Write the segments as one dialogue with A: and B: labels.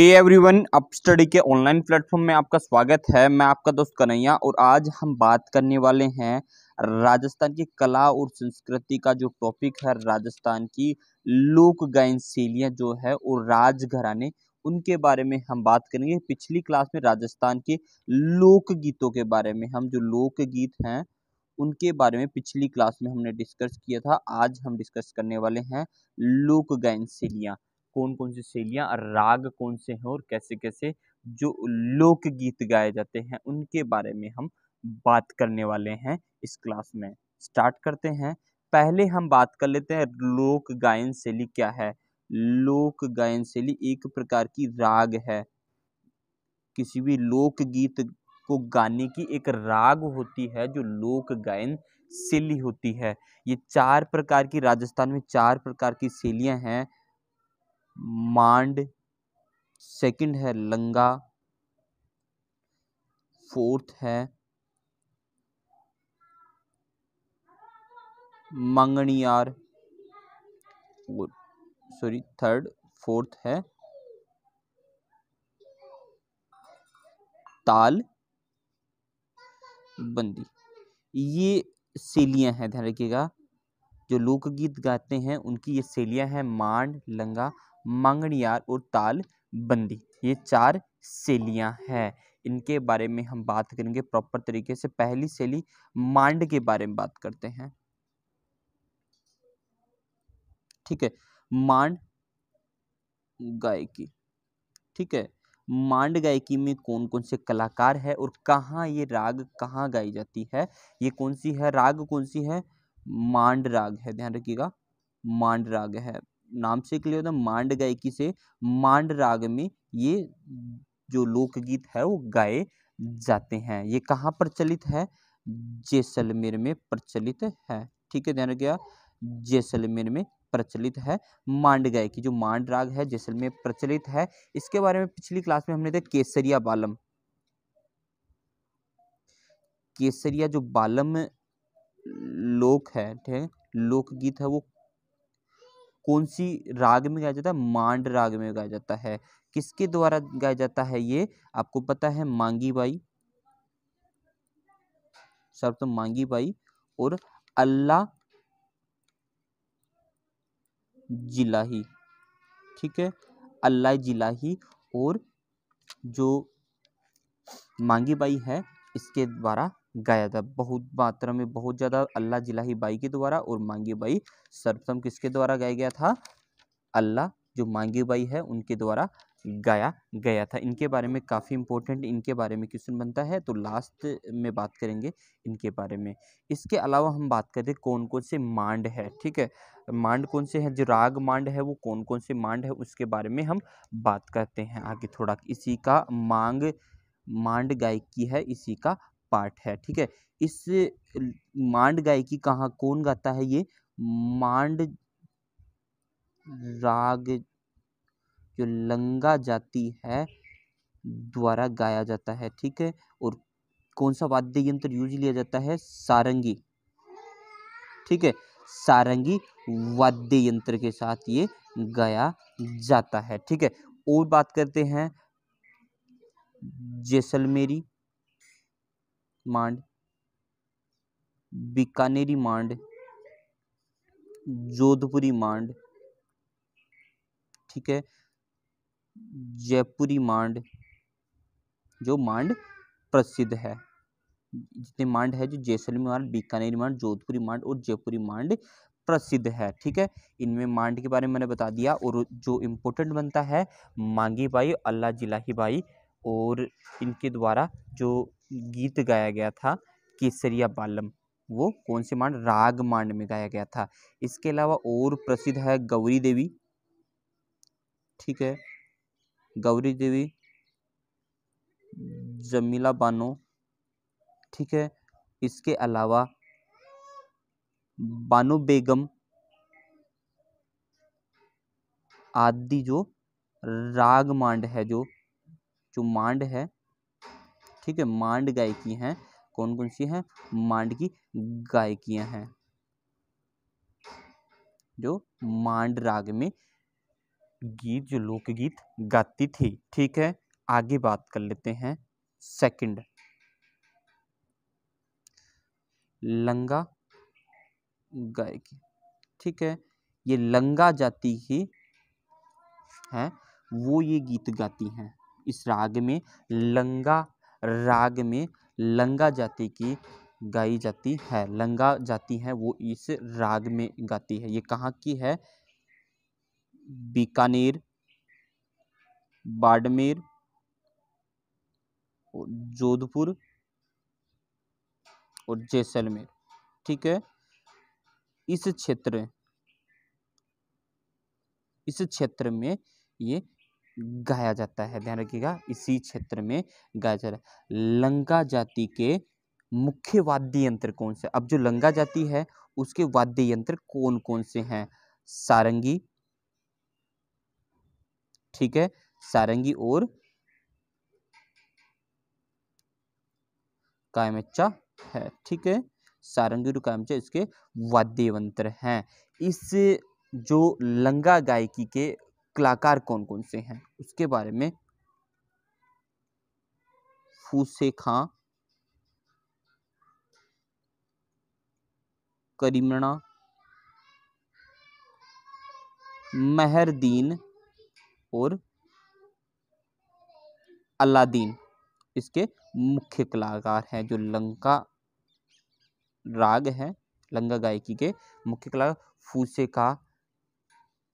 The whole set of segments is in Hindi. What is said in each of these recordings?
A: हे एवरीवन अप स्टडी के ऑनलाइन प्लेटफॉर्म में आपका स्वागत है मैं आपका दोस्त कन्हैया और आज हम बात करने वाले हैं राजस्थान की कला और संस्कृति का जो टॉपिक है राजस्थान की लोक गायन शैलियाँ जो है और राजघराने उनके बारे में हम बात करेंगे पिछली क्लास में राजस्थान के लोक गीतों के बारे में हम जो लोक गीत हैं उनके बारे में पिछली क्लास में हमने डिस्कस किया था आज हम डिस्कस करने वाले हैं लोक गायन शैलियाँ कौन कौन सी शैलियाँ और राग कौन से हैं और कैसे कैसे जो लोक गीत गाए जाते हैं उनके बारे में हम बात करने वाले हैं इस क्लास में स्टार्ट करते हैं पहले हम बात कर लेते हैं लोक गायन शैली क्या है लोक गायन शैली एक प्रकार की राग है किसी भी लोक गीत को गाने की एक राग होती है जो लोक गायन शैली होती है ये चार प्रकार की राजस्थान में चार प्रकार की शैलियाँ हैं मांड सेकंड है लंगा फोर्थ है मंगनियार सॉरी थर्ड फोर्थ है ताल बंदी ये सेलियां हैं ध्यान रखिएगा जो लोकगीत गाते हैं उनकी ये सेलियां हैं मांड लंगा मांगणियार और ताल बंदी ये चार शैलियाँ हैं इनके बारे में हम बात करेंगे प्रॉपर तरीके से पहली शैली मांड के बारे में बात करते हैं ठीक है मांड गायकी ठीक है मांड गायकी में कौन कौन से कलाकार है और कहाँ ये राग कहाँ गाई जाती है ये कौन सी है राग कौन सी है मांड राग है ध्यान रखिएगा मांड राग है नाम से क्लियर होता है मांड गायकी से मांड राग में ये जो लोकगीत है वो गाए जाते हैं ये कहाँ प्रचलित है जैसलमेर में प्रचलित है ठीक है ध्यान रखिएगा जैसलमेर में प्रचलित है मांड गायकी जो मांड राग है जैसलमेर प्रचलित है इसके बारे में पिछली क्लास में हमने देखा केसरिया बालम केसरिया जो बालम लोक है ठीक लोकगीत है वो कौन सी राग में गाया जाता है मांड राग में गाया जाता है किसके द्वारा गाया जाता है ये आपको पता है मांगी बाई सर्व तो मांगी बाई और अल्लाह जिलाही ठीक है अल्लाह जिलाही और जो मांगी बाई है इसके द्वारा गाया था बहुत मात्रा में बहुत ज़्यादा अल्लाह जिला बाई के द्वारा और मांगी बाई सर्वप्रथम किसके द्वारा गाया गया था अल्लाह जो मांगी बाई है उनके द्वारा गाया गया था इनके बारे में काफ़ी इंपॉर्टेंट इनके बारे में क्वेश्चन बनता है तो लास्ट में बात करेंगे इनके बारे में इसके अलावा हम बात करते कौन कौन से मांड है ठीक है मांड कौन से हैं जो राग मांड है वो कौन कौन से मांड है उसके बारे में हम बात करते हैं आगे थोड़ा इसी का मांग मांड गायकी है इसी का पार्ट है ठीक है इस मांड गायकी कहा कौन गाता है ये मांड राग जो लंगा जाती है द्वारा गाया जाता है ठीक है और कौन सा वाद्य यंत्र यूज लिया जाता है सारंगी ठीक है सारंगी वाद्य यंत्र के साथ ये गाया जाता है ठीक है और बात करते हैं जैसलमेरी मांड बीकानेरी मांड जोधपुरी मांड ठीक है जयपुरी मांड जो मांड प्रसिद्ध है जितने मांड है जो जैसलमेर मांड बीकानेरी मांड जोधपुरी मांड और जयपुरी मांड प्रसिद्ध है ठीक है इनमें मांड के बारे में मैंने बता दिया और जो इम्पोर्टेंट बनता है मांगी बाई अल्लाह जिलाही बाई और इनके द्वारा जो गीत गाया गया था केसरिया बालम वो कौन से मांड राग मांड में गाया गया था इसके अलावा और प्रसिद्ध है गौरी देवी ठीक है गौरी देवी जमीला बानो ठीक है इसके अलावा बानो बेगम आदि जो राग मांड है जो जो मांड है ठीक है मांड गायकी हैं कौन कौन सी हैं मांड की गायकियां हैं जो मांड राग में गीत जो लोकगीत गाती थी ठीक है आगे बात कर लेते हैं सेकंड लंगा गायकी ठीक है ये लंगा जाति ही है वो ये गीत गाती हैं इस राग में लंगा राग में लंगा जाति की गाई जाती है लंगा जाति है वो इस राग में गाती है ये कहाँ की है बीकानेर बाड़मेर जोधपुर और जैसलमेर ठीक है इस क्षेत्र इस क्षेत्र में ये गाया जाता है ध्यान रखिएगा इसी क्षेत्र में गाया जा रहा है लंगा जाति के मुख्य वाद्य यंत्र कौन से अब जो लंगा जाति है उसके वाद्य यंत्र कौन कौन से हैं सारंगी ठीक है सारंगी और कायमच्चा है ठीक है सारंगी और कायमच्चा इसके वाद्य यंत्र हैं इस जो लंगा गायकी के कलाकार कौन कौन से हैं उसके बारे में फूसे खां करीमणा महरदीन और अलादीन इसके मुख्य कलाकार हैं जो लंका राग है लंगा गायकी के मुख्य कलाकार फूसे का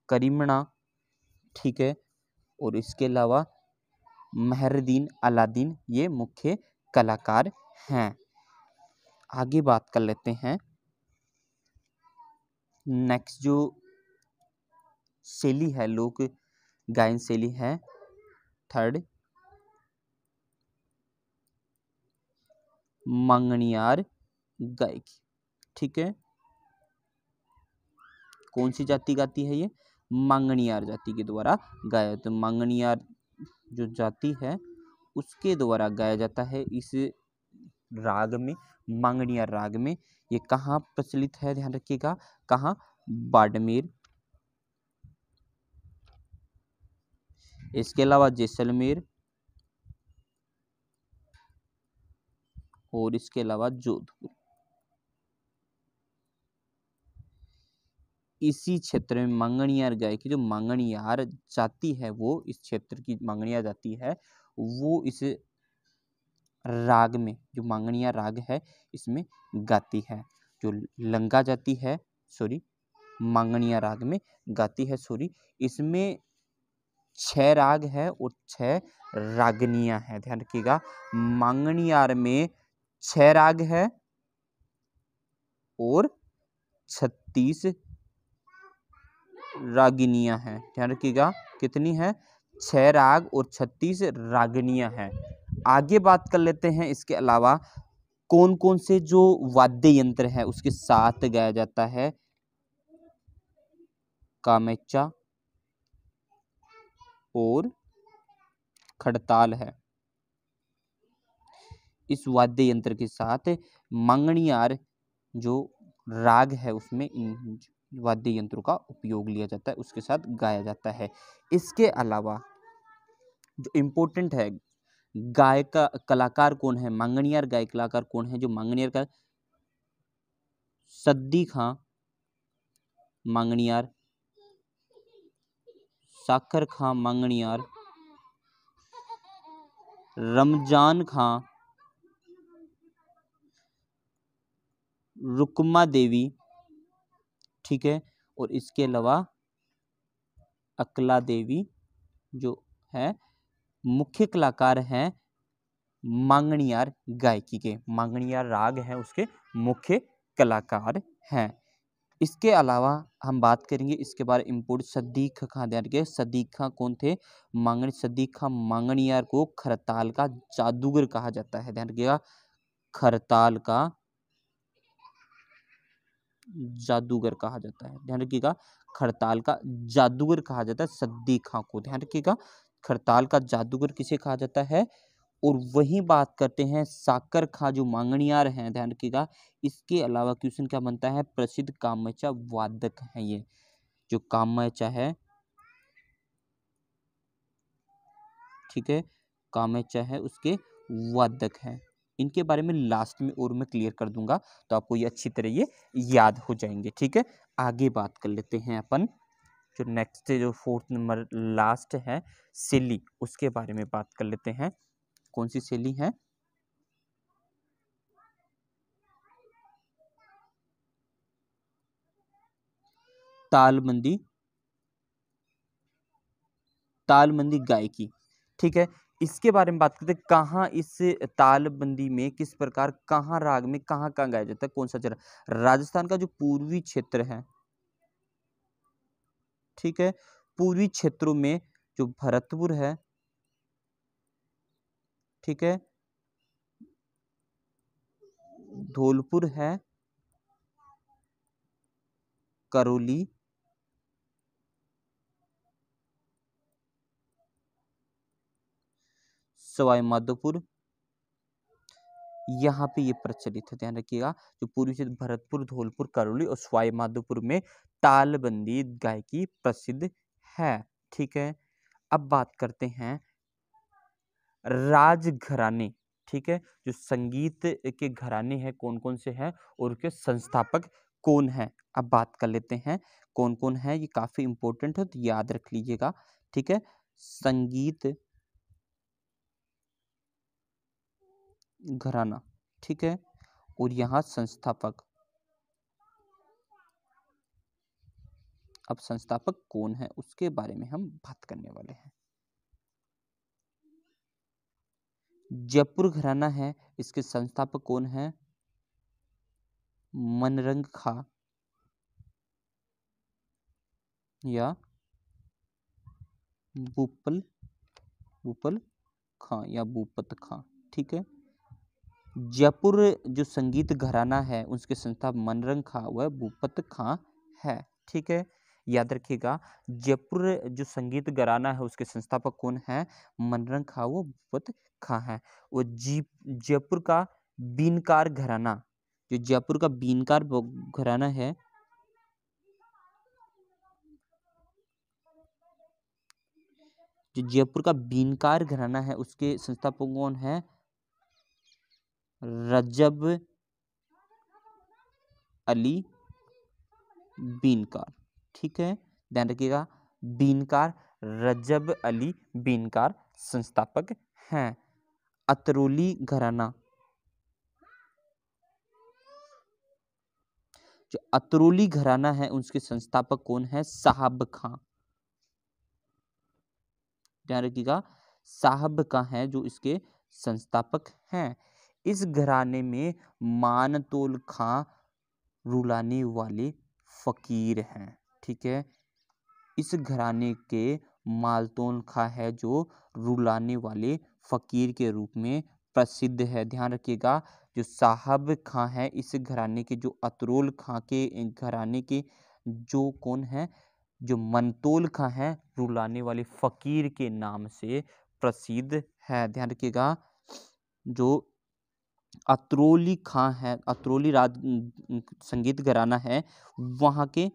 A: करीमणा ठीक है और इसके अलावा महरुद्दीन अलादीन ये मुख्य कलाकार हैं आगे बात कर लेते हैं नेक्स्ट जो शैली है लोक गायन शैली है थर्ड मंगनियार गायकी ठीक है कौन सी जाति गाती है ये मांगनियार जाति के द्वारा गाया तो मांगनियार जो जाति है उसके द्वारा गाया जाता है इस राग में मांगनियार राग में ये कहाँ प्रचलित है ध्यान रखिएगा कहाँ बाड़मेर इसके अलावा जैसलमेर और इसके अलावा जोधपुर इसी क्षेत्र में मांगणियार गाय की जो मांगणियार जाति है वो इस क्षेत्र की मांगणियार जाति है वो इस राग में जो मांगणिया राग है इसमें गाती है जो लंगा जाती है सॉरी मांगणिया राग में गाती है सॉरी इसमें छह राग है और छह रागनिया है ध्यान रखिएगा मांगणियार में छह राग है और छत्तीस रागिनियाँ हैं ध्यान रखिएगा कितनी है छः राग और छत्तीस रागिनियाँ हैं आगे बात कर लेते हैं इसके अलावा कौन कौन से जो वाद्य यंत्र है उसके साथ गाया जाता है कामेचा और खड़ताल है इस वाद्य यंत्र के साथ मंगणियार जो राग है उसमें इन वाद्य यंत्रों का उपयोग लिया जाता है उसके साथ गाया जाता है इसके अलावा जो इम्पोर्टेंट है गायिका कलाकार कौन है मांगनियार गाय कलाकार कौन है जो मांगनियार का सद्दी खां मांगनियार साखर खां मांगनियार रमजान खां रुकमा देवी ठीक है और इसके अलावा अकला देवी जो है मुख्य कलाकार हैं मांगणियार गायकी के मांगणियार राग हैं उसके मुख्य कलाकार हैं इसके अलावा हम बात करेंगे इसके बारे इम्पोर्ट सदीक खां ध्यान के सदीक खां कौन थे मांगण सदीक खां मांगणियार को खरताल का जादूगर कहा जाता है ध्यान रखिएगा खरताल का जादूगर कहा जाता है ध्यान रखिएगा खड़ताल का जादूगर कहा जाता है सद्दी खां को ध्यान रखिएगा खड़ताल का जादूगर किसे कहा जाता है और वही बात करते हैं साकर खां जो मांगणियार हैं ध्यान रखिएगा इसके अलावा क्वेश्चन क्या बनता है प्रसिद्ध कामचा वादक है ये जो कामचा है ठीक है कामचा है उसके वादक है इनके बारे में लास्ट में और मैं क्लियर कर दूंगा तो आपको ये अच्छी तरह ये याद हो जाएंगे ठीक है आगे बात कर लेते हैं अपन जो नेक्स्ट जो फोर्थ नंबर लास्ट है सेली उसके बारे में बात कर लेते हैं कौन सी सेली है तालबंदी तालबंदी गायकी ठीक है इसके बारे में बात करते हैं कहाँ इस तालबंदी में किस प्रकार कहाँ राग में कहाँ कहाँ गाया जाता है कौन सा चरण राजस्थान का जो पूर्वी क्षेत्र है ठीक है पूर्वी क्षेत्रों में जो भरतपुर है ठीक है धौलपुर है करौली सवाई माधोपुर यहाँ पे ये प्रचलित है ध्यान रखिएगा जो पूर्वी क्षेत्र भरतपुर धौलपुर करौली और सवाई माधोपुर में तालबंदी गायकी प्रसिद्ध है ठीक है अब बात करते हैं राजघराने ठीक है जो संगीत के घराने हैं कौन कौन से हैं और उनके संस्थापक कौन है अब बात कर लेते हैं कौन कौन है ये काफ़ी इंपॉर्टेंट है तो याद रख लीजिएगा ठीक है संगीत घराना ठीक है और यहाँ संस्थापक अब संस्थापक कौन है उसके बारे में हम बात करने वाले हैं जयपुर घराना है इसके संस्थापक कौन है मनरंग खा या भूपल भूपल खां या भूपत खां ठीक है जयपुर जो संगीत घराना है उसके संस्था मनरंग खां व भूपत खां है ठीक है याद रखिएगा जयपुर जो संगीत घराना है उसके संस्थापक कौन है मनरंग खां व भूपत खां है और जी जयपुर का बीनकार घराना जो जयपुर का बीनकार घराना है जो जयपुर का बीनकार घराना है उसके संस्थापक कौन है रजब अली बीनकार ठीक है ध्यान रखिएगा बीनकार रजब अली बीनकार संस्थापक हैं अतरोली घराना जो अतरोली घराना है उसके संस्थापक कौन है साहब खां ध्यान रखिएगा साहब का है जो इसके संस्थापक हैं इस घराने में मानतोल खां रुलाने वाले फ़कीर हैं ठीक है इस घराने के मालतोल खां है जो रुलाने वाले फ़कीर के रूप में प्रसिद्ध है ध्यान रखिएगा जो साहब खां है इस घराने के जो अतरोल खां के घराने के जो कौन है जो मनतोल खां है रुलाने वाले फ़कीर के नाम से प्रसिद्ध है ध्यान रखिएगा जो अतरोली खां है अतरौली राज संगीत घराना है वहाँ के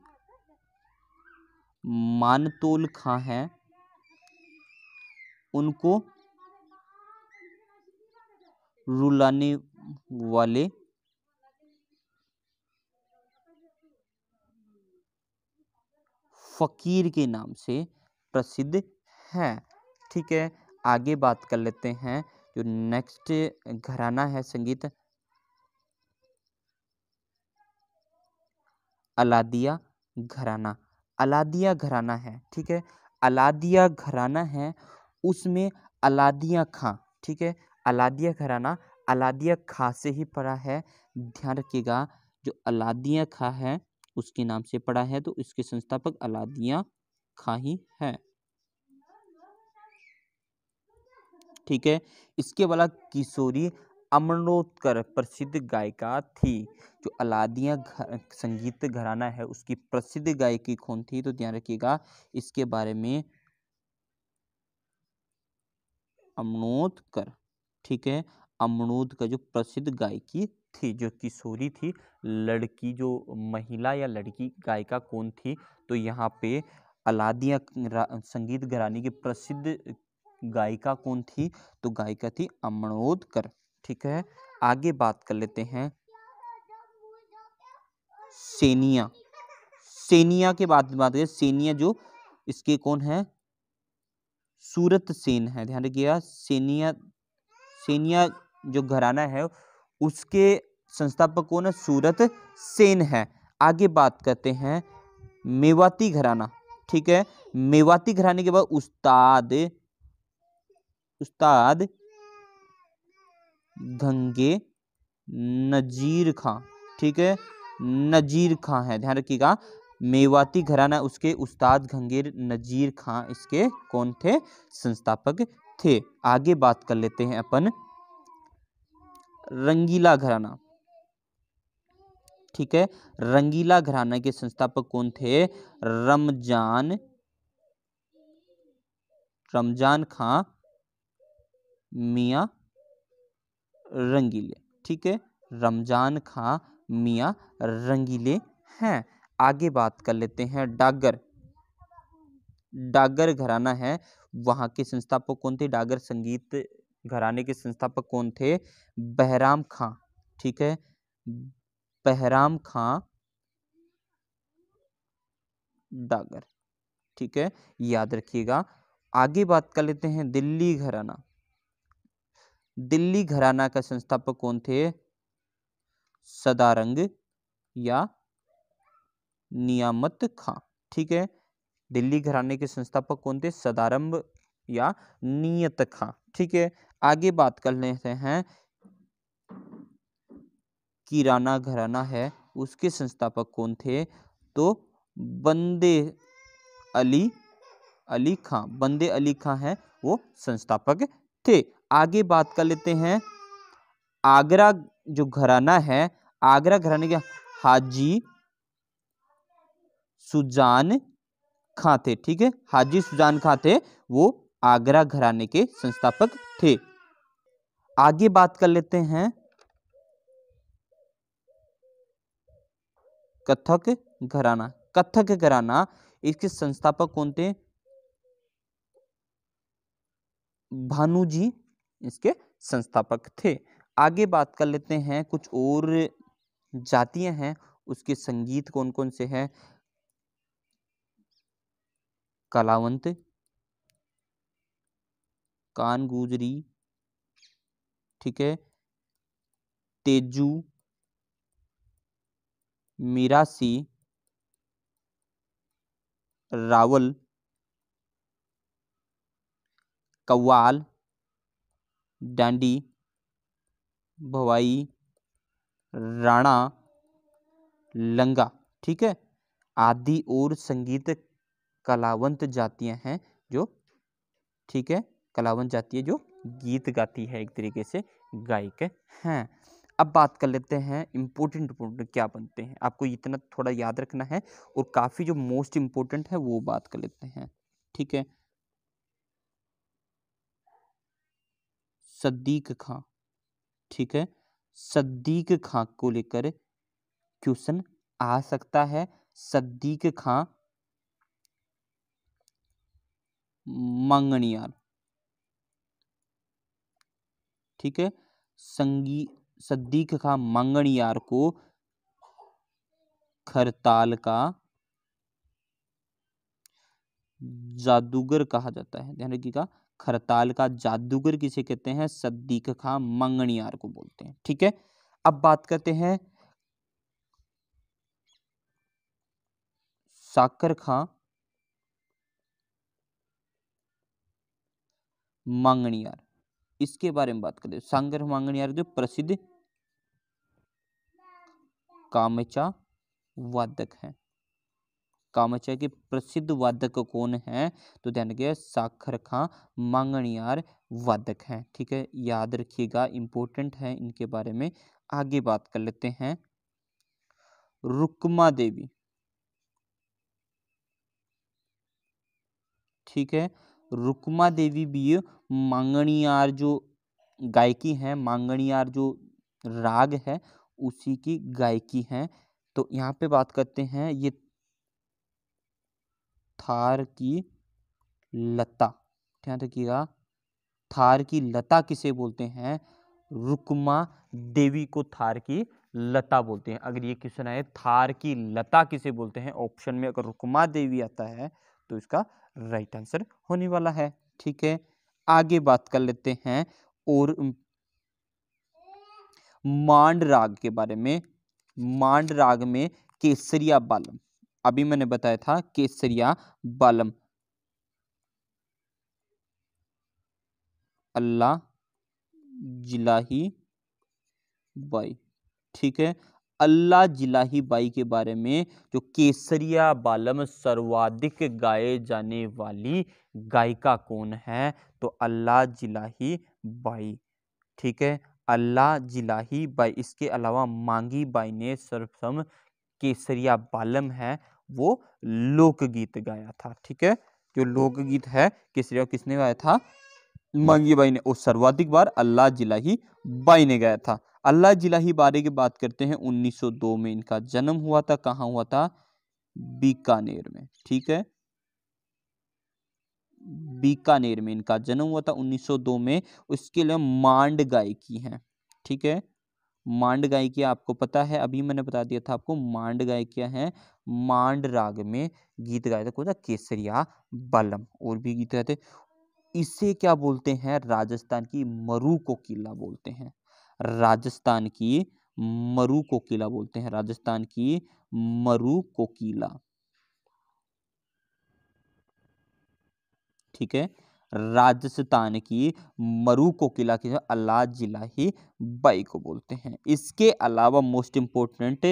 A: मानतोल खां हैं उनको रुलाने वाले फकीर के नाम से प्रसिद्ध हैं ठीक है आगे बात कर लेते हैं जो नेक्स्ट घराना है संगीत अलादिया घराना अलादिया घराना है ठीक है अलादिया घराना है उसमें अलादिया खां ठीक है अलादिया घराना अलादिया खां से ही पड़ा है ध्यान रखिएगा जो अलादिया खां है उसके नाम से पड़ा है तो इसके संस्थापक अलादिया खां ही है ठीक है इसके वाला किशोरी अमनोत्कर प्रसिद्ध गायिका थी जो अलादिया संगीत घराना है उसकी प्रसिद्ध गायकी कौन थी तो ध्यान रखिएगा इसके बारे में अमनोत्कर ठीक है अमनोद का जो प्रसिद्ध गायकी थी जो किशोरी थी लड़की जो महिला या लड़की गायिका कौन थी तो यहाँ पे अलादिया संगीत घरानी की प्रसिद्ध गायिका कौन थी तो गायिका थी अमणोदकर ठीक है आगे बात कर लेते हैं सेनिया सेनिया के बाद बात करें सेनिया जो इसके कौन है सूरत सेन है ध्यान रखिएगा सेनिया सेनिया जो घराना है उसके संस्थापक कौन है सूरत सेन है आगे बात करते हैं मेवाती घराना ठीक है मेवाती घराने के बाद उस्ताद उस्ताद गंगे नजीर खां ठीक है नजीर खां है ध्यान रखिएगा मेवाती घराना उसके उस्ताद घंगेर नजीर खां इसके कौन थे संस्थापक थे आगे बात कर लेते हैं अपन रंगीला घराना ठीक है रंगीला घराना के संस्थापक कौन थे रमजान रमजान खां मियाँ रंगीले ठीक है रमजान खां मियाँ रंगीले हैं आगे बात कर लेते हैं डागर डागर घराना है वहाँ के संस्थापक कौन थे डागर संगीत घराने के संस्थापक कौन थे बहराम खां ठीक है बहराम खां डागर ठीक है याद रखिएगा आगे बात कर लेते हैं दिल्ली घराना दिल्ली घराना का संस्थापक कौन थे सदारंग या नियामत खां ठीक है दिल्ली घराने के संस्थापक कौन थे सदारंभ या नियत खां ठीक है आगे बात कर लेते हैं किराना घराना है उसके संस्थापक कौन थे तो बंदे अली अली खां बंदे अली खां है वो संस्थापक थे आगे बात कर लेते हैं आगरा जो घराना है आगरा घराने के हाजी सुजान खां थे ठीक है हाजी सुजान खां थे वो आगरा घराने के संस्थापक थे आगे बात कर लेते हैं कथक घराना कथक घराना इसके संस्थापक कौन थे भानुजी इसके संस्थापक थे आगे बात कर लेते हैं कुछ और जातियां हैं उसके संगीत कौन कौन से हैं कलावंत कान गुजरी ठीक है तेजू मीरासी रावल कव्वाल डांडी भवाई राणा लंगा ठीक है आदि और संगीत कलावंत जातियां हैं जो ठीक है कलावंत जाती है जो गीत गाती है एक तरीके से गायक हैं अब बात कर लेते हैं इम्पोर्टेंट इम्पोर्टेंट क्या बनते हैं आपको इतना थोड़ा याद रखना है और काफ़ी जो मोस्ट इम्पोर्टेंट है वो बात कर लेते हैं ठीक है सद्दीक खां ठीक है सद्दीक खां को लेकर क्वेश्चन आ सकता है सद्दीक खां मंगनियार ठीक है संगी सद्दीक खां मांगणियार को खरताल का जादूगर कहा जाता है ध्यान रखिएगा खरताल का जादूगर किसे कहते हैं सद्दीक खां मंगनियार को बोलते हैं ठीक है अब बात करते हैं साकर खां मांगणियार इसके बारे में बात करते हैं सांगर मांगणियार जो प्रसिद्ध कामचा वादक हैं कामचा अच्छा के प्रसिद्ध वादक कौन है तो ध्यान रखिएगा साखर खां मांगणियार वादक हैं ठीक है याद रखिएगा इंपॉर्टेंट है इनके बारे में आगे बात कर लेते हैं रुकमा देवी ठीक है रुकमा देवी भी मांगणियार जो गायकी है मांगणियार जो राग है उसी की गायकी है तो यहाँ पे बात करते हैं ये थार की लता ध्यान रखिएगा थार की लता किसे बोलते हैं रुकमा देवी को थार की लता बोलते हैं अगर ये क्वेश्चन आए थार की लता किसे बोलते हैं ऑप्शन में अगर रुकमा देवी आता है तो इसका राइट आंसर होने वाला है ठीक है आगे बात कर लेते हैं और मांड राग के बारे में मांड राग में केसरिया बालम अभी मैंने बताया था केसरिया बालम अल्लाह जिलाही बाई ठीक है अल्लाह जिलाही बाई के बारे में जो केसरिया बालम सर्वाधिक गाए जाने वाली गायिका कौन है तो अल्लाह जिलाही बाई ठीक है अल्लाह जिलाही बाई इसके अलावा मांगी बाई ने सर्वसम केसरिया बालम है वो लोकगीत गाया था ठीक है जो लोकगीत है किसने और किसने गाया था मंगी बाई ने और सर्वाधिक बार अल्लाह जिला ही बाई ने गाया था अल्लाह जिला ही बारे की बात करते हैं 1902 में इनका जन्म हुआ था कहाँ हुआ था बीकानेर में ठीक है बीकानेर में इनका जन्म हुआ था 1902 में उसके लिए मांड गायकी है ठीक है मांड गायकिया आपको पता है अभी मैंने बता दिया था आपको मांड गायकिया है मांड राग में गीत गाया था कौन सा केसरिया बलम और भी गीत गाए थे इसे क्या बोलते हैं राजस्थान की मरु को किला बोलते हैं राजस्थान की मरु किला बोलते हैं राजस्थान की मरु को किला ठीक है राजस्थान की मरु किला की अलाज जिला ही बाई को बोलते हैं इसके अलावा मोस्ट इंपोर्टेंट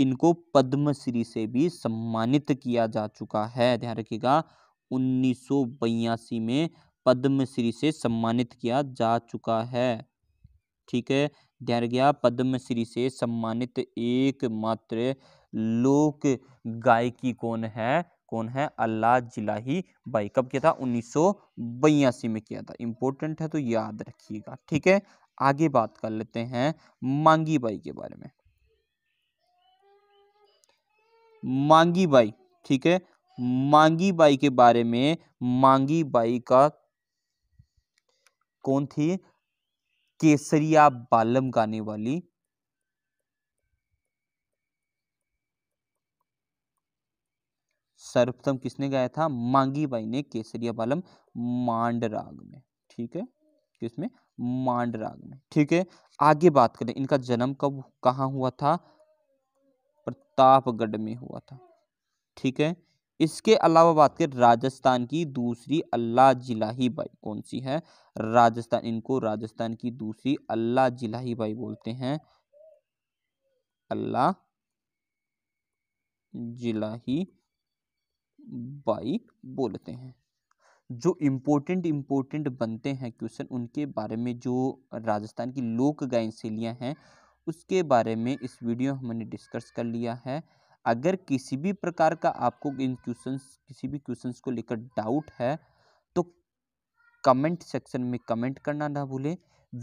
A: इनको पद्मश्री से भी सम्मानित किया जा चुका है ध्यान रखिएगा उन्नीस में पद्मश्री से सम्मानित किया जा चुका है ठीक है ध्यान रखिएगा पद्मश्री से सम्मानित एकमात्र लोक गायकी कौन है कौन है अल्लाह जिलाही बाई कब किया था उन्नीस में किया था इम्पोर्टेंट है तो याद रखिएगा ठीक है आगे बात कर लेते हैं मांगी बाई के बारे में मांगी बाई ठीक है मांगी बाई के बारे में मांगी बाई का कौन थी केसरिया बालम गाने वाली सर्वप्रथम किसने गाया था मांगी बाई ने केसरिया बालम मांड राग में ठीक है किसमें मांड राग में ठीक है आगे बात करें इनका जन्म कब कहा हुआ था प्रतापगढ़ में हुआ था ठीक है इसके अलावा बात करें राजस्थान की दूसरी अल्लाह जिलाही बाई कौन सी है राजस्थान इनको राजस्थान की दूसरी अल्लाह जिलाही बाई बोलते हैं अल्लाह जिलाही बाई बोलते हैं जो इम्पोर्टेंट इम्पोर्टेंट बनते हैं क्वेश्चन उनके बारे में जो राजस्थान की लोक गायन शैलियाँ हैं उसके बारे में इस वीडियो हमने डिस्कस कर लिया है अगर किसी भी प्रकार का आपको इन क्वेश्चन किसी भी क्वेश्चन को लेकर डाउट है तो कमेंट सेक्शन में कमेंट करना ना भूलें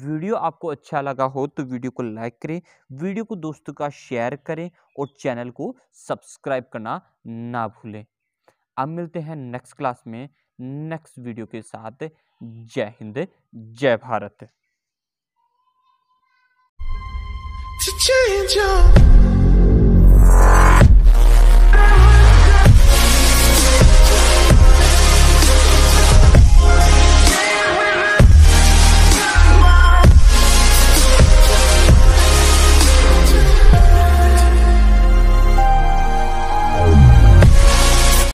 A: वीडियो आपको अच्छा लगा हो तो वीडियो को लाइक करें वीडियो को दोस्तों का शेयर करें और चैनल को सब्सक्राइब करना ना भूलें अब मिलते हैं नेक्स्ट क्लास में नेक्स्ट वीडियो के साथ जय हिंद जय भारत change up.